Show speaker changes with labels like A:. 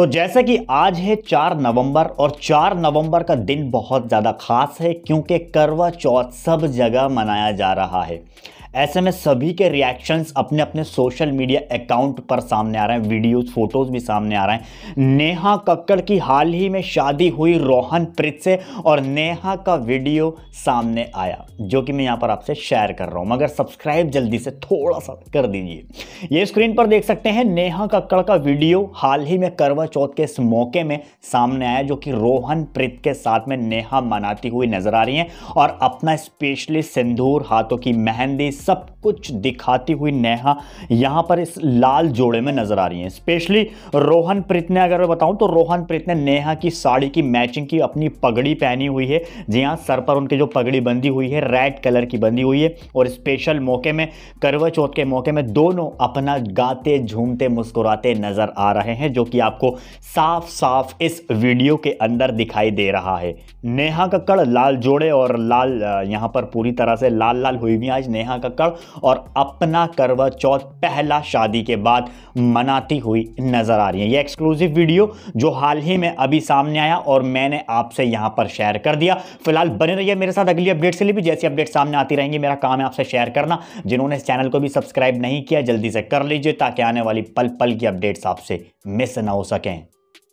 A: तो जैसे कि आज है 4 नवंबर और 4 नवंबर का दिन बहुत ज़्यादा खास है क्योंकि करवा चौथ सब जगह मनाया जा रहा है ऐसे में सभी के रिएक्शंस अपने अपने सोशल मीडिया अकाउंट पर सामने आ रहे हैं वीडियोस फोटोज भी सामने आ रहे हैं नेहा कक्कड़ की हाल ही में शादी हुई रोहन प्रीत से और नेहा का वीडियो सामने आया जो कि मैं यहां पर आपसे शेयर कर रहा हूं मगर सब्सक्राइब जल्दी से थोड़ा सा कर दीजिए ये स्क्रीन पर देख सकते हैं नेहा कक्कड़ का वीडियो हाल ही में करवा चौथ के इस मौके में सामने आया जो कि रोहन प्रीत के साथ में नेहा मनाती हुई नजर आ रही है और अपना स्पेशली सिंदूर हाथों की मेहंदी सब कुछ दिखाती हुई नेहा यहाँ पर इस लाल जोड़े में नजर आ रही हैं स्पेशली रोहन प्रीत ने अगर मैं तो रोहन प्रीत ने नेहा की साड़ी की मैचिंग की अपनी पगड़ी पहनी हुई है जी हाँ सर पर उनकी जो पगड़ी बंधी हुई है रेड कलर की बंधी हुई है और स्पेशल मौके में करवा चौथ के मौके में दोनों अपना गाते झूमते मुस्कुराते नजर आ रहे हैं जो कि आपको साफ साफ इस वीडियो के अंदर दिखाई दे रहा है नेहा कक्कड़ लाल जोड़े और लाल यहाँ पर पूरी तरह से लाल लाल हुई भी आज नेहा कक्कड़ और अपना करवा चौथ पहला शादी के बाद मनाती हुई नज़र आ रही हैं ये एक्सक्लूसिव वीडियो जो हाल ही में अभी सामने आया और मैंने आपसे यहां पर शेयर कर दिया फिलहाल बने रहिए मेरे साथ अगली अपडेट से लिए भी जैसी अपडेट सामने आती रहेंगी मेरा काम है आपसे शेयर करना जिन्होंने इस चैनल को भी सब्सक्राइब नहीं किया जल्दी से कर लीजिए ताकि आने वाली पल पल की अपडेट्स आपसे मिस ना हो सकें